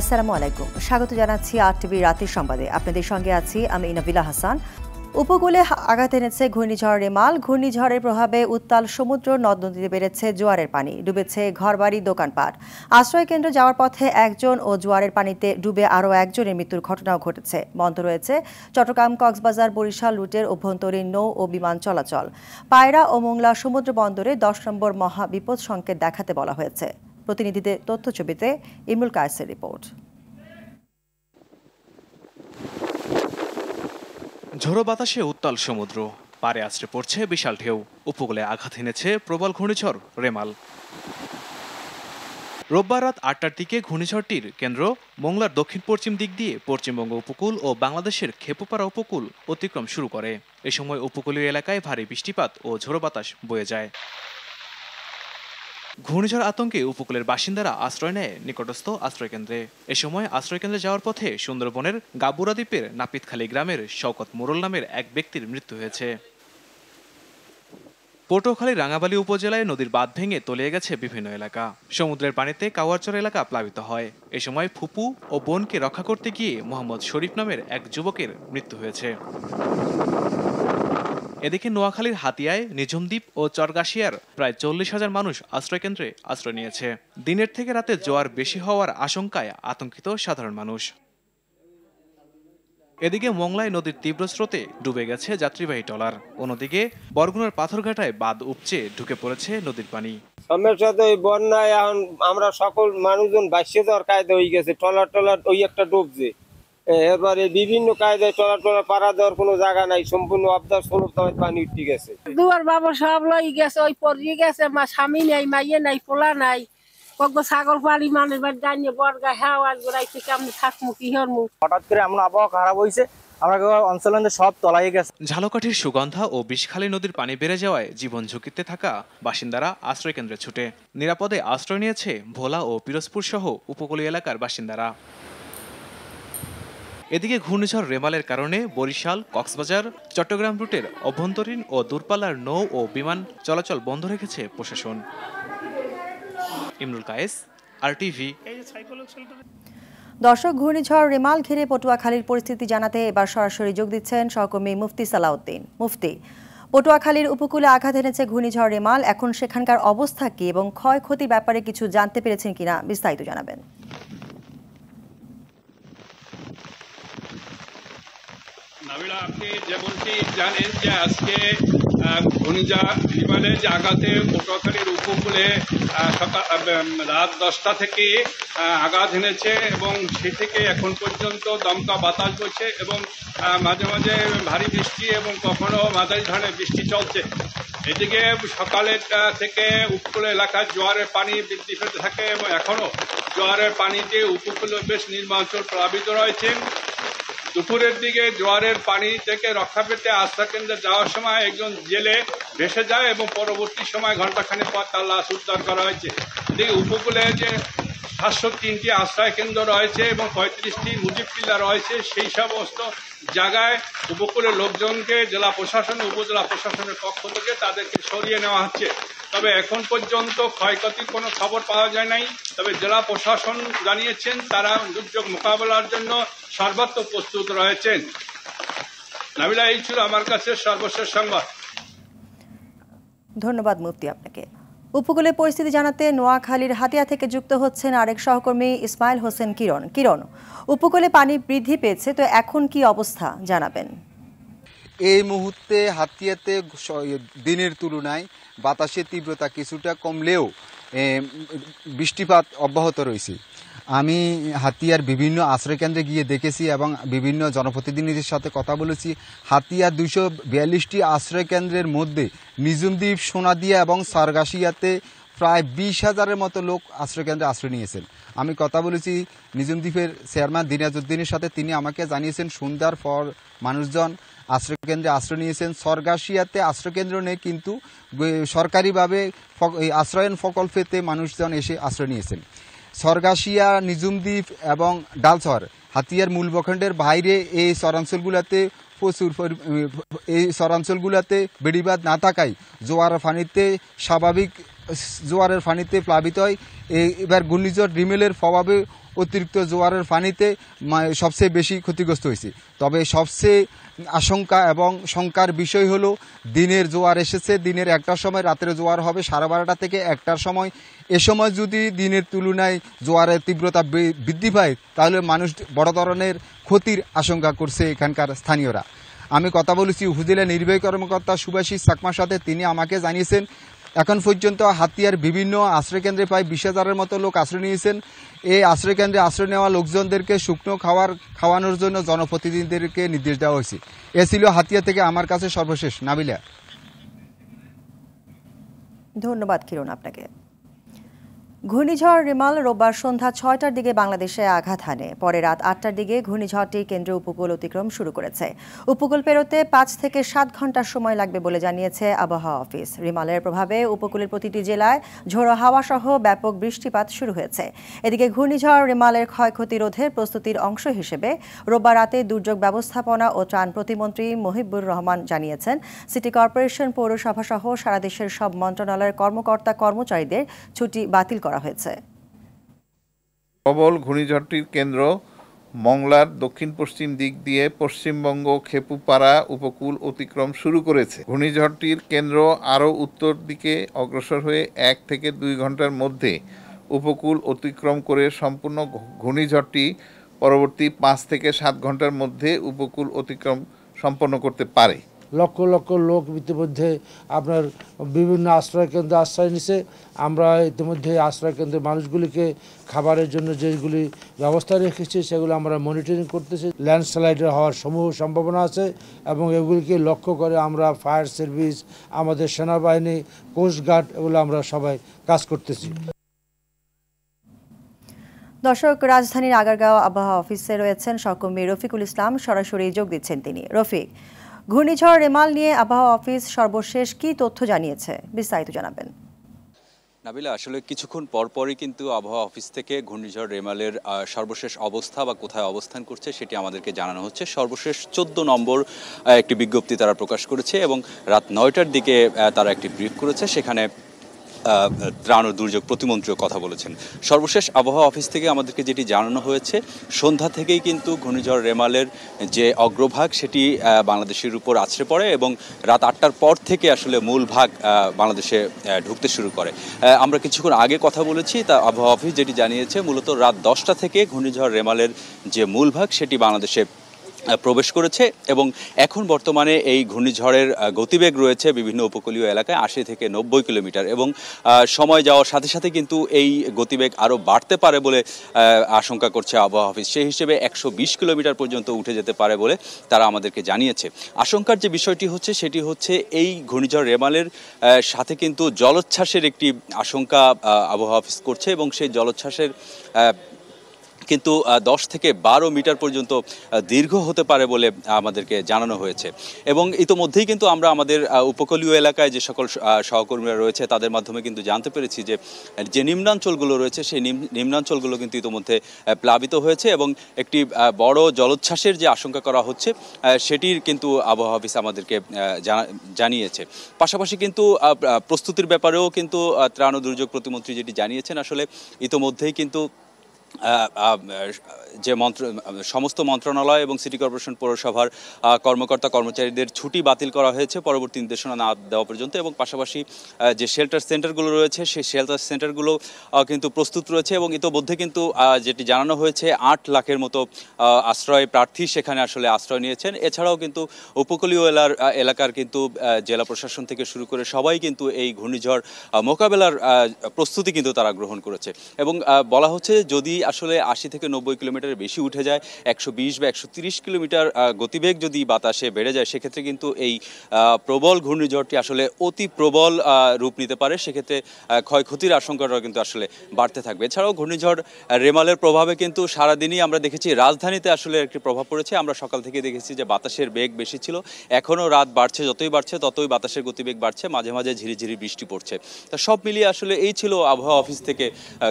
আসসালামু আলাইকুম স্বাগত জানাচ্ছি আর টিভি রাতের সংবাদে আপনাদের সঙ্গে আছি আমি ইনাবিলা হাসান উপকূলে আঘাত এনেছে ঘূর্ণিঝড় রেমাল ঘূর্ণিঝড়ের প্রভাবে উত্তাল সমুদ্র নদ নদীতে বেড়েছে জোয়ারের পানি ডুবেছে ঘরবাড়ি দোকানপাট আশ্রয়কেন্দ্র যাওয়ার পথে একজন ও জোয়ারের পানিতে ডুবে আরও একজনের মৃত্যুর ঘটনাও ঘটেছে বন্ধ রয়েছে চট্টগ্রাম কক্সবাজার বরিশাল রুটের অভ্যন্তরীণ নৌ ও বিমান চলাচল পায়রা ও মোংলা সমুদ্র বন্দরে দশ নম্বর মহা বিপদ সংকেত দেখাতে বলা হয়েছে প্রতিনিধিদের তথ্যছবিতে ইমরুল কায়সের রিপোর্ট ঝোড়ো বাতাসে উত্তাল সমুদ্র পারে আছড়ে পড়ছে বিশাল ঢেউ উপকূলে আঘাত এনেছে প্রবল ঘূর্ণিঝড় রেমাল রোববার রাত আটটার দিকে ঘূর্ণিঝড়টির কেন্দ্র মংলার দক্ষিণ পশ্চিম দিক দিয়ে পশ্চিমবঙ্গ উপকূল ও বাংলাদেশের খেপোপাড়া উপকূল অতিক্রম শুরু করে এ সময় উপকূলীয় এলাকায় ভারী বৃষ্টিপাত ও ঝোড়ো বাতাস বয়ে যায় ঘূর্ণিঝড় আতঙ্কে উপকূলের বাসিন্দারা আশ্রয় নেয় নিকটস্থ আশ্রয়কেন্দ্রে এ সময় আশ্রয়কেন্দ্রে যাওয়ার পথে সুন্দরবনের গাবুরা দ্বীপের নাপিতখালী গ্রামের শওকত মুরল নামের এক ব্যক্তির মৃত্যু হয়েছে পটুয়াখালী রাঙাবালি উপজেলায় নদীর বাঁধ ভেঙে তলিয়ে গেছে বিভিন্ন এলাকা সমুদ্রের পানিতে কাওয়ারচর এলাকা প্লাবিত হয় এ সময় ফুপু ও বোনকে রক্ষা করতে গিয়ে মোহাম্মদ শরীফ নামের এক যুবকের মৃত্যু হয়েছে এদিকে নোয়াখালীর হাতিয়ায় নিঝুমদ্বীপ ও চরগাশিয়ার প্রায় চল্লিশ হাজার মানুষ আশ্রয়কেন্দ্রে আশ্রয় নিয়েছে দিনের থেকে রাতে জোয়ার বেশি হওয়ার আশঙ্কায় আতঙ্কিত সাধারণ মানুষ এদিকে মংলায় নদীর তীব্র স্রোতে ডুবে গেছে যাত্রীবাহী টলার অন্যদিকে বরগুনার পাথরঘাটায় বাঁধ উপচে ঢুকে পড়েছে নদীর পানি সমস্যা তো এই বন্যায় এখন আমরা সকল মানুষজন বাসিয়ে দরকার হয়ে গেছে টলার টলার ওই একটা ডুবছে এবারে বিভিন্ন কায়দায় চলাচলা পাড়া দেওয়ার কোনো জায়গা নাই সম্পূর্ণ অবদার সলতাবাদ পানি উঠে গেছে দুয়ার বাবা সব লই গেছে ওই পরিয়ে গেছে মা স্বামী নাই মাইয়ে নাই পোলা নাই ঝালকাঠির সুগন্ধা ও বিষখালী নদীর পানি বেড়ে যাওয়ায় জীবন ঝুঁকিতে থাকা বাসিন্দারা আশ্রয় কেন্দ্রে ছুটে নিরাপদে আশ্রয় নিয়েছে ভোলা ও পিরোজপুর সহ উপকূলীয় এলাকার বাসিন্দারা এদিকে ঘূর্ণিঝড় রেমালের কারণে বরিশাল কক্সবাজার চট্টগ্রাম রুটের অভ্যন্তরীণ ও দূরপাল্লার নৌ ও বিমান চলাচল বন্ধ রেখেছে প্রশাসন ইমরুল কায়েস আরটিভি দর্শক ঘূর্ণিঝড় রেমাল ঘিরে পটুয়াখালীর পরিস্থিতি জানাতে এবার সরাসরি যোগ দিচ্ছেন সহকর্মী মুফতি সালাউদ্দিন মুফতি পটুয়াখালীর উপকূলে আঘাত এনেছে ঘূর্ণিঝড় রেমাল এখন সেখানকার অবস্থা কি এবং ক্ষয়ক্ষতির ব্যাপারে কিছু জানতে পেরেছেন কিনা বিস্তারিত জানাবেন আমিরা আপনি যেমনটি জানেন যে আজকে ঘূর্ণিঝড় বিমানের যে আঘাতে পটুয়াখালীর উপকূলে রাত দশটা থেকে আঘাত এনেছে এবং সে থেকে এখন পর্যন্ত দমকা বাতাস বইছে এবং মাঝে মাঝে ভারী বৃষ্টি এবং কখনো মাঝারি ধরনের বৃষ্টি চলছে এদিকে সকালের থেকে উপকূল এলাকার জোয়ারের পানি বৃদ্ধি পেতে থাকে এবং এখনও জোয়ারের পানিতে উপকূল বেশ নির্মাঞ্চল প্লাবিত রয়েছে দুপুরের দিকে জোয়ারের পানি থেকে রক্ষা পেতে আস্থা কেন্দ্রে যাওয়ার সময় একজন জেলে ভেসে যায় এবং পরবর্তী সময় ঘণ্টাখানেক পর তার লাশ উদ্ধার করা হয়েছে এদিকে উপকূলে যে সাতশো তিনটি আশ্রয় কেন্দ্র রয়েছে এবং পঁয়ত্রিশটি মুজিব কিল্লা রয়েছে সেই সমস্ত জায়গায় উপকূলের লোকজনকে জেলা প্রশাসন উপজেলা প্রশাসনের পক্ষ থেকে তাদেরকে সরিয়ে নেওয়া হচ্ছে তবে এখন পর্যন্ত ক্ষয়ক্ষতির কোনো খবর পাওয়া যায় নাই তবে জেলা প্রশাসন জানিয়েছেন তারা দুর্যোগ মোকাবেলার জন্য সর্বাত্মক প্রস্তুত রয়েছেন নাবিলা এই ছিল আমার কাছে সর্বশেষ সংবাদ ধন্যবাদ মুফতি আপনাকে উপকূলে পরিস্থিতি জানাতে নোয়াখালীর হাতিয়া থেকে যুক্ত হচ্ছেন আরেক সহকর্মী ইসমাইল হোসেন কিরণ কিরণ উপকূলে পানি বৃদ্ধি পেয়েছে তো এখন কি অবস্থা জানাবেন এই মুহূর্তে হাতিয়াতে দিনের তুলনায় বাতাসের তীব্রতা কিছুটা কমলেও বৃষ্টিপাত অব্যাহত রয়েছে আমি হাতিয়ার বিভিন্ন আশ্রয়কেন্দ্রে গিয়ে দেখেছি এবং বিভিন্ন জনপ্রতিনিধির সাথে কথা বলেছি হাতিয়ার দুশো বিয়াল্লিশটি আশ্রয়কেন্দ্রের মধ্যে নিজুমদ্বীপ সোনাদিয়া এবং সারগাসিয়াতে প্রায় বিশ হাজারের মতো লোক আশ্রয়কেন্দ্রে আশ্রয় নিয়েছেন আমি কথা বলেছি নিজুমদ্বীপের চেয়ারম্যান দিনাজউদ্দিনের সাথে তিনি আমাকে জানিয়েছেন সন্ধ্যার পর মানুষজন আশ্রয়কেন্দ্রে আশ্রয় নিয়েছেন সরগাসিয়াতে আশ্রয়কেন্দ্র নেই কিন্তু সরকারিভাবে আশ্রয়ন প্রকল্পেতে মানুষজন এসে আশ্রয় নিয়েছেন সরগাসিয়া নিজুমদ্বীপ এবং ডালসর হাতিয়ার মূল ভখণ্ডের বাইরে এই শহরাঞ্চলগুলোতে প্রচুর এই শহরাঞ্চলগুলোতে বেড়িবাদ না থাকায় জোয়ার ফানিতে স্বাভাবিক জোয়ারের ফানিতে প্লাবিত হয় এবার ঘূর্ণিঝড় রিমেলের প্রভাবে অতিরিক্ত জোয়ারের পানিতে সবচেয়ে বেশি ক্ষতিগ্রস্ত হয়েছি তবে সবচেয়ে আশঙ্কা এবং শঙ্কার বিষয় হলো দিনের জোয়ার এসেছে দিনের একটার সময় রাতের জোয়ার হবে সাড়ে বারোটা থেকে একটার সময় এ সময় যদি দিনের তুলনায় জোয়ারের তীব্রতা বৃদ্ধি পায় তাহলে মানুষ বড় ধরনের ক্ষতির আশঙ্কা করছে এখানকার স্থানীয়রা আমি কথা বলেছি উপজেলা নির্বাহী কর্মকর্তা সুভাষী সাকমার সাথে তিনি আমাকে জানিয়েছেন এখন পর্যন্ত হাতিয়ার বিভিন্ন আশ্রয়কেন্দ্রে প্রায় বিশ হাজারের মতো লোক আশ্রয় নিয়েছেন এই আশ্রয়কেন্দ্রে আশ্রয় নেওয়া লোকজনদেরকে শুকনো খাওয়ার খাওয়ানোর জন্য জনপ্রতিনিধিদেরকে নির্দেশ দেওয়া হয়েছে এ ছিল হাতিয়া থেকে আমার কাছে সর্বশেষ নাবিলা ধন্যবাদ কিরণ আপনাকে ঘূর্ণিঝড় রিমাল রোববার সন্ধ্যা ছয়টার দিকে বাংলাদেশে আঘাত হানে পরে রাত আটটার দিকে ঘূর্ণিঝড়টি কেন্দ্র উপকূল অতিক্রম শুরু করেছে উপকূল পেরোতে পাঁচ থেকে সাত ঘন্টার সময় লাগবে বলে জানিয়েছে আবহাওয়া অফিস রিমালের প্রভাবে উপকূলের প্রতিটি জেলায় ঝোড়ো হাওয়া সহ ব্যাপক বৃষ্টিপাত শুরু হয়েছে এদিকে ঘূর্ণিঝড় রিমালের ক্ষয়ক্ষতি রোধের প্রস্তুতির অংশ হিসেবে রোববার রাতে দুর্যোগ ব্যবস্থাপনা ও ত্রাণ প্রতিমন্ত্রী মহিবুর রহমান জানিয়েছেন সিটি কর্পোরেশন পৌরসভা সহ সারাদেশের সব মন্ত্রণালয়ের কর্মকর্তা কর্মচারীদের ছুটি বাতিল করা করা হয়েছে প্রবল ঘূর্ণিঝড়টির কেন্দ্র মংলার দক্ষিণ পশ্চিম দিক দিয়ে পশ্চিমবঙ্গ খেপুপাড়া উপকূল অতিক্রম শুরু করেছে ঘূর্ণিঝড়টির কেন্দ্র আরও উত্তর দিকে অগ্রসর হয়ে এক থেকে দুই ঘন্টার মধ্যে উপকূল অতিক্রম করে সম্পূর্ণ ঘূর্ণিঝড়টি পরবর্তী পাঁচ থেকে সাত ঘন্টার মধ্যে উপকূল অতিক্রম সম্পন্ন করতে পারে লক্ষ লক্ষ লোক ইতিমধ্যে আপনার বিভিন্ন আশ্রয়কেন্দ্রে আশ্রয় নিছে আমরা ইতিমধ্যে আশ্রয়কেন্দ্রের মানুষগুলিকে খাবারের জন্য যেগুলি ব্যবস্থা রেখেছি সেগুলো আমরা মনিটরিং করতেছি ল্যান্ডস্লাইডের হওয়ার সমূহ সম্ভাবনা আছে এবং এগুলিকে লক্ষ্য করে আমরা ফায়ার সার্ভিস আমাদের সেনাবাহিনী কোস্টগার্ড এগুলো আমরা সবাই কাজ করতেছি দর্শক রাজধানীর আগারগাঁও আবহাওয়া অফিসে রয়েছেন সহকর্মী রফিকুল ইসলাম সরাসরি যোগ দিচ্ছেন তিনি রফিক ঘূর্ণিঝড় রেমাল নিয়ে আবহাওয়া অফিস সর্বশেষ কি তথ্য জানিয়েছে বিস্তারিত জানাবেন নাবিলা আসলে কিছুক্ষণ পরপরই কিন্তু আবহাওয়া অফিস থেকে ঘূর্ণিঝড় রেমালের সর্বশেষ অবস্থা বা কোথায় অবস্থান করছে সেটি আমাদেরকে জানানো হচ্ছে সর্বশেষ চোদ্দ নম্বর একটি বিজ্ঞপ্তি তারা প্রকাশ করেছে এবং রাত নয়টার দিকে তারা একটি ব্রিফ করেছে সেখানে ত্রাণ ও দুর্যোগ প্রতিমন্ত্রীও কথা বলেছেন সর্বশেষ আবহাওয়া অফিস থেকে আমাদেরকে যেটি জানানো হয়েছে সন্ধ্যা থেকেই কিন্তু ঘূর্ণিঝড় রেমালের যে অগ্রভাগ সেটি বাংলাদেশের উপর আছড়ে পড়ে এবং রাত আটটার পর থেকে আসলে মূল ভাগ বাংলাদেশে ঢুকতে শুরু করে আমরা কিছুক্ষণ আগে কথা বলেছি তা আবহাওয়া অফিস যেটি জানিয়েছে মূলত রাত দশটা থেকে ঘূর্ণিঝড় রেমালের যে মূল ভাগ সেটি বাংলাদেশে প্রবেশ করেছে এবং এখন বর্তমানে এই ঘূর্ণিঝড়ের গতিবেগ রয়েছে বিভিন্ন উপকূলীয় এলাকায় আশি থেকে নব্বই কিলোমিটার এবং সময় যাওয়ার সাথে সাথে কিন্তু এই গতিবেগ আরও বাড়তে পারে বলে আশঙ্কা করছে আবহাওয়া অফিস সেই হিসেবে একশো বিশ কিলোমিটার পর্যন্ত উঠে যেতে পারে বলে তারা আমাদেরকে জানিয়েছে আশঙ্কার যে বিষয়টি হচ্ছে সেটি হচ্ছে এই ঘূর্ণিঝড় রেমালের সাথে কিন্তু জলোচ্ছ্বাসের একটি আশঙ্কা আবহাওয়া অফিস করছে এবং সেই জলোচ্ছ্বাসের কিন্তু দশ থেকে বারো মিটার পর্যন্ত দীর্ঘ হতে পারে বলে আমাদেরকে জানানো হয়েছে এবং ইতোমধ্যেই কিন্তু আমরা আমাদের উপকূলীয় এলাকায় যে সকল সহকর্মীরা রয়েছে তাদের মাধ্যমে কিন্তু জানতে পেরেছি যে যে নিম্নাঞ্চলগুলো রয়েছে সেই নিম্নাঞ্চলগুলো কিন্তু ইতোমধ্যে প্লাবিত হয়েছে এবং একটি বড় জলোচ্ছ্বাসের যে আশঙ্কা করা হচ্ছে সেটির কিন্তু আবহাওয়া অফিস আমাদেরকে জানিয়েছে পাশাপাশি কিন্তু প্রস্তুতির ব্যাপারেও কিন্তু ত্রাণ ও দুর্যোগ প্রতিমন্ত্রী যেটি জানিয়েছেন আসলে ইতোমধ্যেই কিন্তু uh, um, uh, যে মন্ত্র সমস্ত মন্ত্রণালয় এবং সিটি কর্পোরেশন পৌরসভার কর্মকর্তা কর্মচারীদের ছুটি বাতিল করা হয়েছে পরবর্তী নির্দেশনা না দেওয়া পর্যন্ত এবং পাশাপাশি যে শেল্টার সেন্টারগুলো রয়েছে সেই শেল্টার সেন্টারগুলো কিন্তু প্রস্তুত রয়েছে এবং ইতোমধ্যে কিন্তু যেটি জানানো হয়েছে আট লাখের মতো আশ্রয় প্রার্থী সেখানে আসলে আশ্রয় নিয়েছেন এছাড়াও কিন্তু উপকূলীয় এলার এলাকার কিন্তু জেলা প্রশাসন থেকে শুরু করে সবাই কিন্তু এই ঘূর্ণিঝড় মোকাবেলার প্রস্তুতি কিন্তু তারা গ্রহণ করেছে এবং বলা হচ্ছে যদি আসলে আশি থেকে নব্বই কিলোমিটার কিলোমিটারের বেশি উঠে যায় একশো বিশ বা একশো তিরিশ কিলোমিটার গতিবেগ যদি বাতাসে বেড়ে যায় সেক্ষেত্রে কিন্তু এই প্রবল ঘূর্ণিঝড়টি আসলে অতি প্রবল রূপ নিতে পারে সেক্ষেত্রে ক্ষয়ক্ষতির আশঙ্কাটাও কিন্তু আসলে বাড়তে থাকবে এছাড়াও ঘূর্ণিঝড় রেমালের প্রভাবে কিন্তু সারাদিনই আমরা দেখেছি রাজধানীতে আসলে একটি প্রভাব পড়েছে আমরা সকাল থেকে দেখেছি যে বাতাসের বেগ বেশি ছিল এখনও রাত বাড়ছে যতই বাড়ছে ততই বাতাসের গতিবেগ বাড়ছে মাঝে মাঝে ঝিরিঝিরি বৃষ্টি পড়ছে তা সব মিলিয়ে আসলে এই ছিল আবহাওয়া অফিস থেকে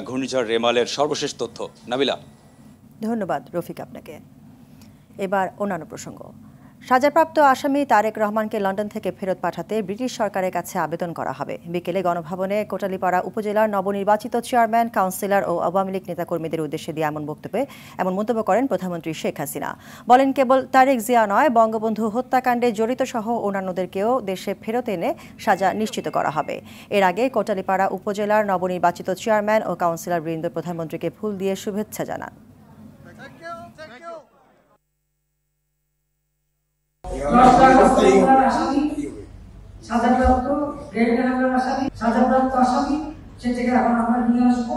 ঘূর্ণিঝড় রেমালের সর্বশেষ তথ্য নাবিলা ধন্যবাদ রফিক আপনাকে এবার অন্যান্য প্রসঙ্গ সাজাপ্রাপ্ত আসামি তারেক রহমানকে লন্ডন থেকে ফেরত পাঠাতে ব্রিটিশ সরকারের কাছে আবেদন করা হবে বিকেলে গণভবনে কোটালীপাড়া উপজেলার নবনির্বাচিত চেয়ারম্যান কাউন্সিলর ও আওয়ামী লীগ নেতাকর্মীদের উদ্দেশ্যে দিয়ে এমন বক্তব্যে এমন মন্তব্য করেন প্রধানমন্ত্রী শেখ হাসিনা বলেন কেবল তারেক জিয়া নয় বঙ্গবন্ধু হত্যাকাণ্ডে জড়িত সহ অন্যান্যদেরকেও দেশে ফেরত এনে সাজা নিশ্চিত করা হবে এর আগে কোটালীপাড়া উপজেলার নবনির্বাচিত চেয়ারম্যান ও কাউন্সিলর বৃন্দ প্রধানমন্ত্রীকে ফুল দিয়ে শুভেচ্ছা জানান আসামি সাজাপ্রাপ্ত আসামি সেটাকে আমরা নিয়ে আসবো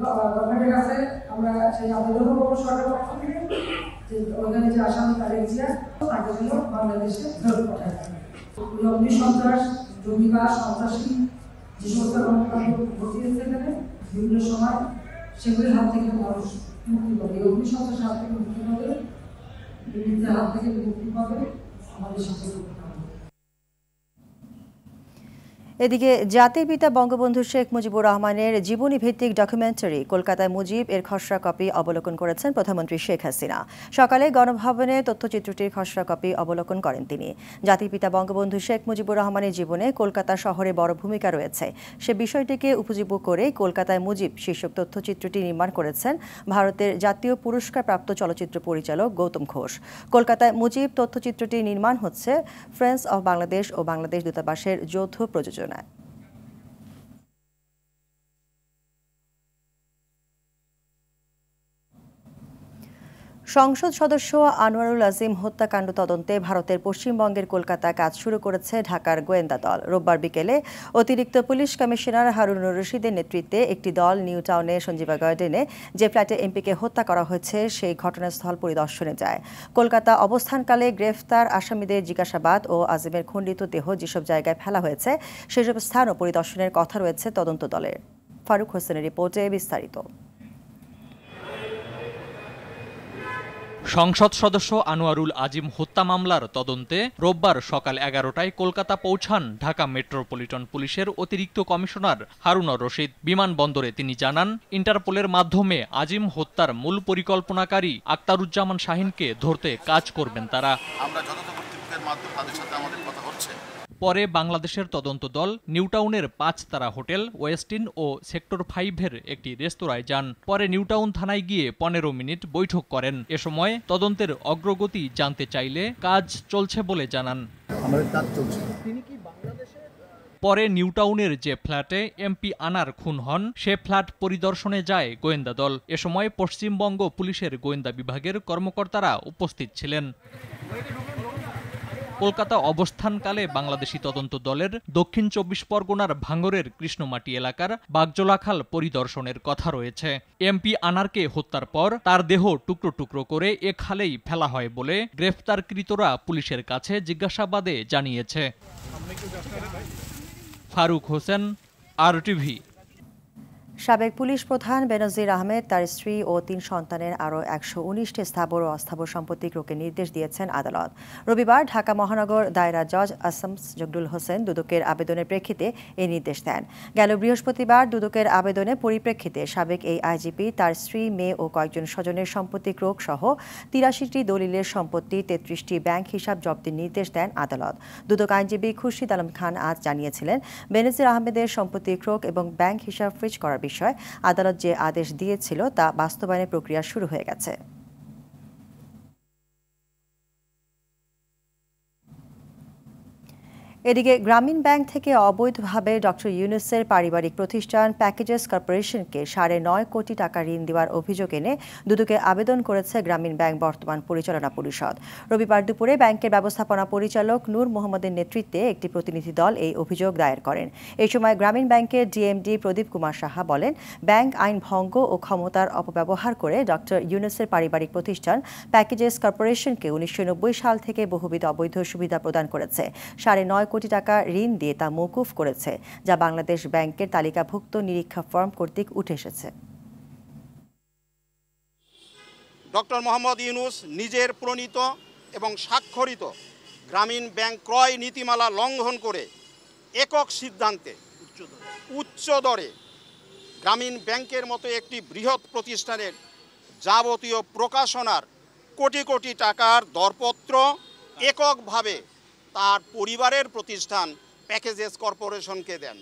গভর্নমেন্টের কাছে আমরা যে ওখানে যে আসামি মালয়েশিয়া তাকে বাংলাদেশে ফেরত পাঠায় লগ্নি সন্ত্রাস জমিবা যে সমস্ত বিভিন্ন সময় সেগুলির হাত থেকে মানুষ মুক্তি পাবে অগ্নি সন্ত্রাসের হাত থেকে মুক্তি পাবে بالنسبه للحاجه اللي في المغرب هذا شخص এদিকে জাতির পিতা বঙ্গবন্ধু শেখ মুজিবুর রহমানের জীবনী ভিত্তিক ডকুমেন্টারি কলকাতায় মুজিব এর খসড়া কপি অবলোকন করেছেন প্রধানমন্ত্রী শেখ হাসিনা সকালে গণভবনে তথ্যচিত্রটির খসড়া কপি অবলোকন করেন তিনি জাতির পিতা বঙ্গবন্ধু শেখ মুজিবুর রহমানের জীবনে কলকাতা শহরে বড় ভূমিকা রয়েছে সে বিষয়টিকে উপজীব্য করে কলকাতায় মুজিব শীর্ষক তথ্যচিত্রটি নির্মাণ করেছেন ভারতের জাতীয় পুরস্কার প্রাপ্ত চলচ্চিত্র পরিচালক গৌতম ঘোষ কলকাতায় মুজিব তথ্যচিত্রটি নির্মাণ হচ্ছে ফ্রেন্ডস অব বাংলাদেশ ও বাংলাদেশ দূতাবাসের যৌথ প্রযোজনা internet. সংসদ সদস্য আনোয়ারুল আজিম হত্যাকাণ্ড তদন্তে ভারতের পশ্চিমবঙ্গের কলকাতা কাজ শুরু করেছে ঢাকার গোয়েন্দা দল রোববার বিকেলে অতিরিক্ত পুলিশ কমিশনার হারুনুর রশিদের নেতৃত্বে একটি দল নিউ টাউনে সঞ্জীবা গার্ডেনে যে ফ্ল্যাটে এমপিকে হত্যা করা হয়েছে সেই ঘটনাস্থল পরিদর্শনে যায় কলকাতা অবস্থানকালে গ্রেফতার আসামিদের জিজ্ঞাসাবাদ ও আজিমের খণ্ডিত দেহ যেসব জায়গায় ফেলা হয়েছে সেসব স্থানও পরিদর্শনের কথা রয়েছে তদন্ত দলের ফারুক হোসেনের রিপোর্টে বিস্তারিত সংসদ সদস্য আনোয়ারুল আজিম হত্যা মামলার তদন্তে রোববার সকাল এগারোটায় কলকাতা পৌঁছান ঢাকা মেট্রোপলিটন পুলিশের অতিরিক্ত কমিশনার হারুনর রশিদ বিমানবন্দরে তিনি জানান ইন্টারপোলের মাধ্যমে আজিম হত্যার মূল পরিকল্পনাকারী আক্তারুজ্জামান শাহিনকে ধরতে কাজ করবেন তারা আমরা কর্তৃপক্ষের মাধ্যমে তাদের সাথে আমাদের কথা হচ্ছে পরে বাংলাদেশের তদন্ত দল নিউটাউনের পাঁচ তারা হোটেল ওয়েস্টিন ও সেক্টর ফাইভের একটি রেস্তোরাঁয় যান পরে নিউটাউন থানায় গিয়ে পনেরো মিনিট বৈঠক করেন এ সময় তদন্তের অগ্রগতি জানতে চাইলে কাজ চলছে বলে জানান পরে নিউটাউনের যে ফ্ল্যাটে এমপি আনার খুন হন সে ফ্ল্যাট পরিদর্শনে যায় গোয়েন্দা দল এ সময় পশ্চিমবঙ্গ পুলিশের গোয়েন্দা বিভাগের কর্মকর্তারা উপস্থিত ছিলেন কলকাতা অবস্থানকালে বাংলাদেশি তদন্ত দলের দক্ষিণ চব্বিশ পরগনার ভাঙ্গরের কৃষ্ণমাটি এলাকার বাগজোলাখাল পরিদর্শনের কথা রয়েছে এমপি আনারকে হত্যার পর তার দেহ টুকরো টুকরো করে এ খালেই ফেলা হয় বলে গ্রেফতারকৃতরা পুলিশের কাছে জিজ্ঞাসাবাদে জানিয়েছে ফারুক হোসেন আর টিভি সাবেক পুলিশ প্রধান বেনজির আহমেদ তার স্ত্রী ও তিন সন্তানের আরও একশো উনিশটি স্থাবর ও অস্থাবর সম্পত্তি ক্রোকে নির্দেশ দিয়েছেন আদালত রবিবার ঢাকা মহানগর দায়রা জজ আসামস জগডুল হোসেন দুদকের আবেদনের প্রেক্ষিতে এই নির্দেশ দেন গেল বৃহস্পতিবার দুদকের আবেদনের পরিপ্রেক্ষিতে সাবেক এই আইজিপি তার স্ত্রী মেয়ে ও কয়েকজন স্বজনের সম্পত্তি ক্রোক সহ তিরাশিটি দলিলের সম্পত্তি তেত্রিশটি ব্যাংক হিসাব জব্দের নির্দেশ দেন আদালত দুদক আইনজীবী খুরশিদ আলম খান আজ জানিয়েছিলেন বেনজির আহমেদের সম্পত্তি ক্রোক এবং ব্যাংক হিসাব ফ্রিজ করার বিষয় আদালত যে আদেশ দিয়েছিল তা বাস্তবায়নের প্রক্রিয়া শুরু হয়ে গেছে এদিকে গ্রামীণ ব্যাংক থেকে অবৈধভাবে ডক্টর ইউনুসের পারিবারিক প্রতিষ্ঠান প্যাকেজেস কর্পোরেশনকে সাড়ে নয় কোটি টাকা ঋণ দেওয়ার অভিযোগ এনে দুদুকে আবেদন করেছে গ্রামীণ ব্যাংক বর্তমান পরিচালনা পরিষদ রবিবার দুপুরে ব্যাংকের ব্যবস্থাপনা পরিচালক নূর মোহাম্মদের নেতৃত্বে একটি প্রতিনিধি দল এই অভিযোগ দায়ের করেন এই সময় গ্রামীণ ব্যাংকের ডিএমডি প্রদীপ কুমার সাহা বলেন ব্যাংক আইন ভঙ্গ ও ক্ষমতার অপব্যবহার করে ডক্টর ইউনুসের পারিবারিক প্রতিষ্ঠান প্যাকেজেস কর্পোরেশনকে উনিশশো সাল থেকে বহুবিধ অবৈধ সুবিধা প্রদান করেছে সাড়ে নয় কোটি টাকা ঋণ দিয়ে তা মৌকুফ করেছে যা বাংলাদেশ ব্যাংকের তালিকাভুক্ত নিরীক্ষা ফর্ম কর্তৃক উঠে এসেছে ডক্টর মোহাম্মদ ইউনুস নিজের প্রণীত এবং স্বাক্ষরিত গ্রামীণ ব্যাংক ক্রয় নীতিমালা লঙ্ঘন করে একক সিদ্ধান্তে উচ্চ দরে গ্রামীণ ব্যাংকের মতো একটি বৃহৎ প্রতিষ্ঠানের যাবতীয় প্রকাশনার কোটি কোটি টাকার দরপত্র এককভাবে তার পরিবারের প্রতিষ্ঠান প্যাকেজেস কর্পোরেশনকে দেন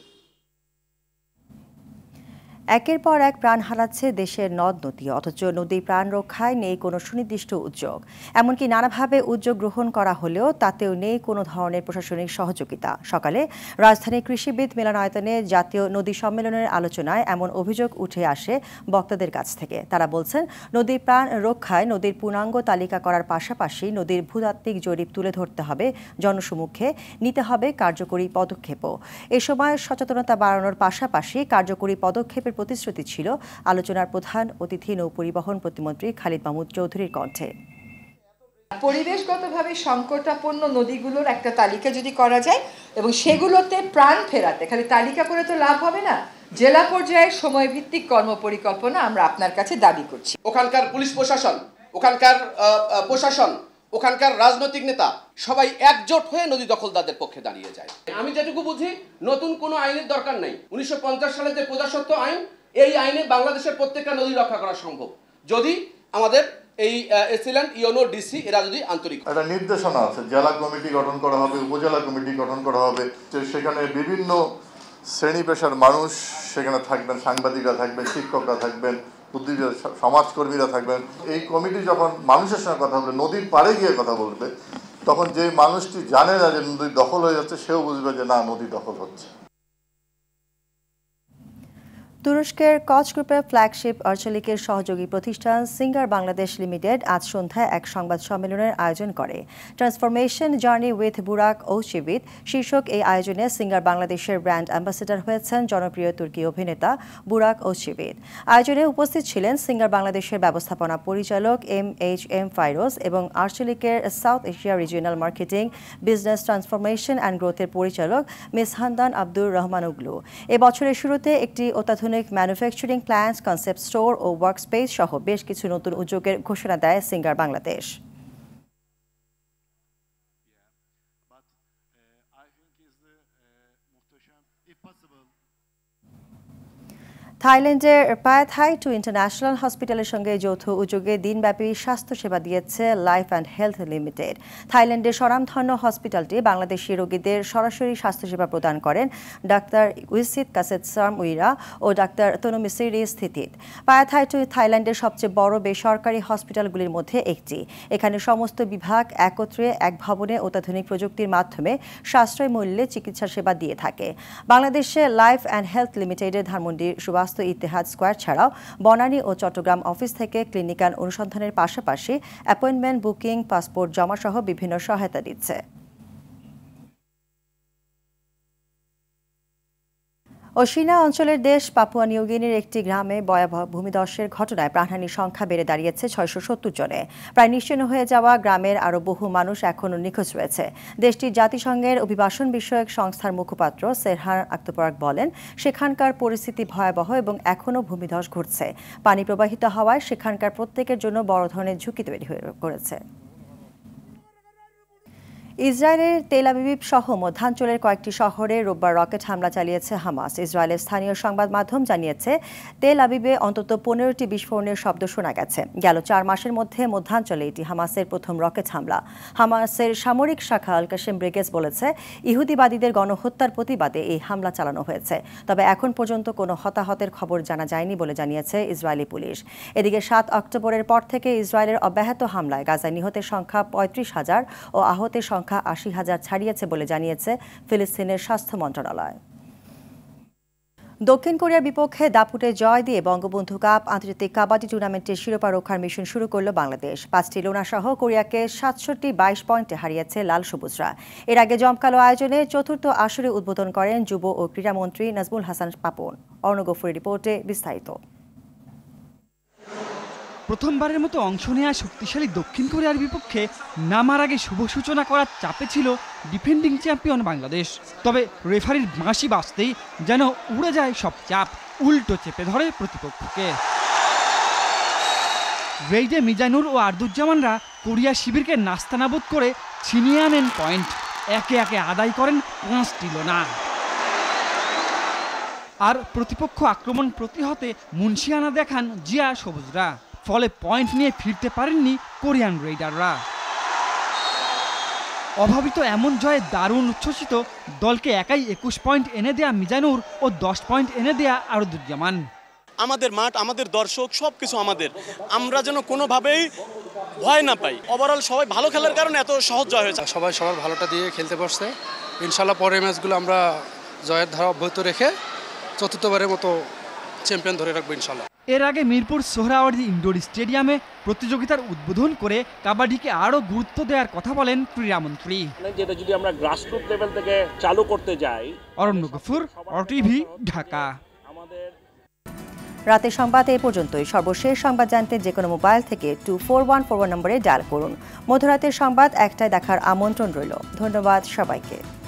একের পর এক প্রাণ হারাচ্ছে দেশের নদ নদী অথচ নদী প্রাণ রক্ষায় নেই কোনো সুনির্দিষ্ট উদ্যোগ এমনকি নানাভাবে উদ্যোগ গ্রহণ করা হলেও তাতেও নেই কোনো ধরনের প্রশাসনিক সহযোগিতা সকালে রাজধানী কৃষিবিদ মিলনায়তনে জাতীয় নদী সম্মেলনের আলোচনায় এমন অভিযোগ উঠে আসে বক্তাদের কাছ থেকে তারা বলছেন নদী প্রাণ রক্ষায় নদীর পূর্ণাঙ্গ তালিকা করার পাশাপাশি নদীর ভূতাত্ত্বিক জরিপ তুলে ধরতে হবে জনসমুখে নিতে হবে কার্যকরী পদক্ষেপও এ সময় সচেতনতা বাড়ানোর পাশাপাশি কার্যকরী পদক্ষেপের প্রতিশ্রুতি ছিল আলোচনার প্রধান অতিথি নৌপরিবহন প্রতিমন্ত্রী খালিদ মাহমুদ চৌধুরীর কণ্ঠে পরিবেশগতভাবে সংকটাপন্ন নদীগুলোর একটা তালিকা যদি করা যায় এবং সেগুলোতে প্রাণ ফেরাতে খালি তালিকা করে তো লাভ হবে না জেলা পর্যায়ে কর্ম কর্মপরিকল্পনা আমরা আপনার কাছে দাবি করছি ওখানকার পুলিশ প্রশাসন ওখানকার প্রশাসন ওখানকার রাজনৈতিক নেতা সবাই একজোট হয়ে নদী দখলদারদের পক্ষে দাঁড়িয়ে যায় আমি যেটুকু বুঝি নতুন কোনো আইনের দরকার নাই উনিশশো সালে যে প্রজাসত্ব আইন এই আইনে বাংলাদেশের প্রত্যেকটা নদী রক্ষা করা সম্ভব যদি আমাদের এই এসিল্যান্ড ইয়নো ডিসি এরা যদি আন্তরিক একটা নির্দেশনা আছে জেলা কমিটি গঠন করা হবে উপজেলা কমিটি গঠন করা হবে সেখানে বিভিন্ন শ্রেণী পেশার মানুষ সেখানে থাকবেন সাংবাদিকরা থাকবেন শিক্ষকরা থাকবেন বুদ্ধিজীবী সমাজকর্মীরা থাকবেন এই কমিটি যখন মানুষের সঙ্গে কথা বলবে নদীর পাড়ে গিয়ে কথা বলবে তখন যে মানুষটি জানে না যে নদী দখল হয়ে যাচ্ছে সেও বুঝবে যে না নদী দখল হচ্ছে তুরস্কের কচ গ্রুপের ফ্ল্যাগশিপ অর্চলিকের সহযোগী প্রতিষ্ঠান সিঙ্গার বাংলাদেশ লিমিটেড আজ সন্ধ্যায় এক সংবাদ সম্মেলনের আয়োজন করে ট্রান্সফরমেশন জার্নি উইথ বুরাক ঔশিবিদ শীর্ষক এই আয়োজনে সিঙ্গার বাংলাদেশের ব্র্যান্ড অ্যাম্বাসেডর হয়েছেন জনপ্রিয় তুর্কি অভিনেতা বুরাক ঔশিবিদ আয়োজনে উপস্থিত ছিলেন সিঙ্গার বাংলাদেশের ব্যবস্থাপনা পরিচালক এম এইচ এম ফাইরোজ এবং আর্চলিকের south Asia regional marketing business transformation and গ্রোথের পরিচালক miss Handan Abdurrahmanoglu এবছরের শুরুতে একটি অত্যাধুনিক আধুনিক ম্যানুফ্যাকচারিং প্ল্যান্ট কনসেপ্ট স্টোর ও ওয়ার্কস্পেস সহ বেশ কিছু নতুন উদ্যোগের ঘোষণা দেয় সিঙ্গার বাংলাদেশ থাইল্যান্ডের পায়াথাই টু ইন্টারন্যাশনাল হসপিটালের সঙ্গে যৌথ উদ্যোগে দিনব্যাপী স্বাস্থ্যসেবা দিয়েছে লাইফ অ্যান্ড হেলথ লিমিটেড থাইল্যান্ডের স্বরামধন্য হসপিটালটি বাংলাদেশি রোগীদের সরাসরি স্বাস্থ্যসেবা প্রদান করেন ডাক্তার উইসিদ কাসেদ সাম উইরা ও ডাক্তার তনুমিসির স্থিতিত পায়াথাই টু থাইল্যান্ডের সবচেয়ে বড় বেসরকারি হসপিটালগুলির মধ্যে একটি এখানে সমস্ত বিভাগ একত্রে এক ভবনে অত্যাধুনিক প্রযুক্তির মাধ্যমে সাশ্রয় মূল্যে চিকিৎসা সেবা দিয়ে থাকে বাংলাদেশে লাইফ অ্যান্ড হেলথ লিমিটেডের ধানমন্ডির সুবাস সমস্ত ইতিহাদ স্কোয়ার ছাড়াও বনানী ও চট্টগ্রাম অফিস থেকে ক্লিনিক্যাল অনুসন্ধানের পাশাপাশি অ্যাপয়েন্টমেন্ট বুকিং পাসপোর্ট জমাসহ বিভিন্ন সহায়তা দিচ্ছে ওশিনা অঞ্চলের দেশ পাপুয়া নিউগিনির একটি গ্রামে ভয়াবহ ভূমিধসের ঘটনায় প্রাণহানির সংখ্যা বেড়ে দাঁড়িয়েছে ছয়শো সত্তর জনে প্রায় নিশ্চিন্ন হয়ে যাওয়া গ্রামের আরও বহু মানুষ এখনও নিখোঁজ রয়েছে দেশটির জাতিসংঘের অভিবাসন বিষয়ক সংস্থার মুখপাত্র সেরহান আক্তপরাক বলেন সেখানকার পরিস্থিতি ভয়াবহ এবং এখনও ভূমিধস ঘটছে পানি প্রবাহিত হওয়ায় সেখানকার প্রত্যেকের জন্য বড় ধরনের ঝুঁকি তৈরি হয়ে করেছে ইসরায়েলের তেল আবিব সহ মধ্যাঞ্চলের কয়েকটি শহরে রোববার রকেট হামলা চালিয়েছে হামাস ইসরায়েলের স্থানীয় সংবাদ মাধ্যম জানিয়েছে তেল আবিবে অন্তত পনেরোটি বিস্ফোরণের শব্দ শোনা গেছে গেল চার মাসের মধ্যে মধ্যাঞ্চলে এটি হামাসের প্রথম রকেট হামলা হামাসের সামরিক শাখা আলকাশেম ব্রিগেজ বলেছে ইহুদিবাদীদের গণহত্যার প্রতিবাদে এই হামলা চালানো হয়েছে তবে এখন পর্যন্ত কোনো হতাহতের খবর জানা যায়নি বলে জানিয়েছে ইসরায়েলি পুলিশ এদিকে সাত অক্টোবরের পর থেকে ইসরায়েলের অব্যাহত হামলায় গাজায় নিহতের সংখ্যা পঁয়ত্রিশ হাজার ও আহতের সংখ্যা সংখ্যা আশি হাজার ছাড়িয়েছে বলে জানিয়েছে ফিলিস্তিনের স্বাস্থ্য মন্ত্রণালয় দক্ষিণ কোরিয়ার বিপক্ষে দাপুটে জয় দিয়ে বঙ্গবন্ধু কাপ আন্তর্জাতিক কাবাডি টুর্নামেন্টের শিরোপা রক্ষার মিশন শুরু করল বাংলাদেশ পাঁচটি লোনা সহ কোরিয়াকে সাতষট্টি বাইশ পয়েন্টে হারিয়েছে লাল সবুজরা এর আগে জমকালো আয়োজনে চতুর্থ আসরে উদ্বোধন করেন যুব ও ক্রীড়ামন্ত্রী নাজমুল হাসান পাপন অর্ণগফুরের রিপোর্টে বিস্তারিত প্রথমবারের মতো অংশ নেয়া শক্তিশালী দক্ষিণ কোরিয়ার বিপক্ষে নামার আগে শুভ সূচনা করার চাপে ছিল ডিফেন্ডিং চ্যাম্পিয়ন বাংলাদেশ তবে রেফারির মাসি বাঁচতেই যেন উড়ে যায় সব চাপ উল্টো চেপে ধরে প্রতিপক্ষকে রেইডে মিজানুর ও আর্দুজ্জামানরা কোরিয়া শিবিরকে নাস্তানাবোধ করে ছিনিয়ে আনেন পয়েন্ট একে একে আদায় করেন পাঁচটি লোনা আর প্রতিপক্ষ আক্রমণ প্রতিহতে মুন্সিয়ানা দেখান জিয়া সবুজরা ফলে পয়েন্ট নিয়ে ফিরতে পারেননি কোরিয়ান রেডাররা অভাবিত এমন জয়ে দারুণ উচ্ছ্বসিত দলকে একাই একুশ পয়েন্ট এনে দেয়া মিজানুর ও দশ পয়েন্ট এনে দেয়া আরদুজ্জামান আমাদের মাঠ আমাদের দর্শক সব কিছু আমাদের আমরা যেন কোনোভাবেই ভয় না পাই ওভারঅল সবাই ভালো খেলার কারণে এত সহজ জয় হয়েছে সবাই সবার ভালোটা দিয়ে খেলতে পারছে ইনশাল্লাহ পরের ম্যাচগুলো আমরা জয়ের ধারা অব্যাহত রেখে চতুর্থবারের মতো চ্যাম্পিয়ন ধরে রাখবো ইনশাল্লাহ এর আগে মিরপুর সোহরাওয়ার্দি ইনডোর স্টেডিয়ামে প্রতিযোগিতার উদ্বোধন করে কাবাডিকে আরও গুরুত্ব দেওয়ার কথা বলেন ক্রীড়ামন্ত্রী মানে যেটা যদি আমরা গ্রাসরুট লেভেল থেকে চালু করতে যাই অরণ্য গফুর অটিভি ঢাকা রাতে সংবাদ এ পর্যন্তই সর্বশেষ সংবাদ জানতে যে কোনো মোবাইল থেকে two four one four one নম্বরে ডায়াল করুন মধ্যরাতের সংবাদ একটায় দেখার আমন্ত্রণ রইল ধন্যবাদ সবাইকে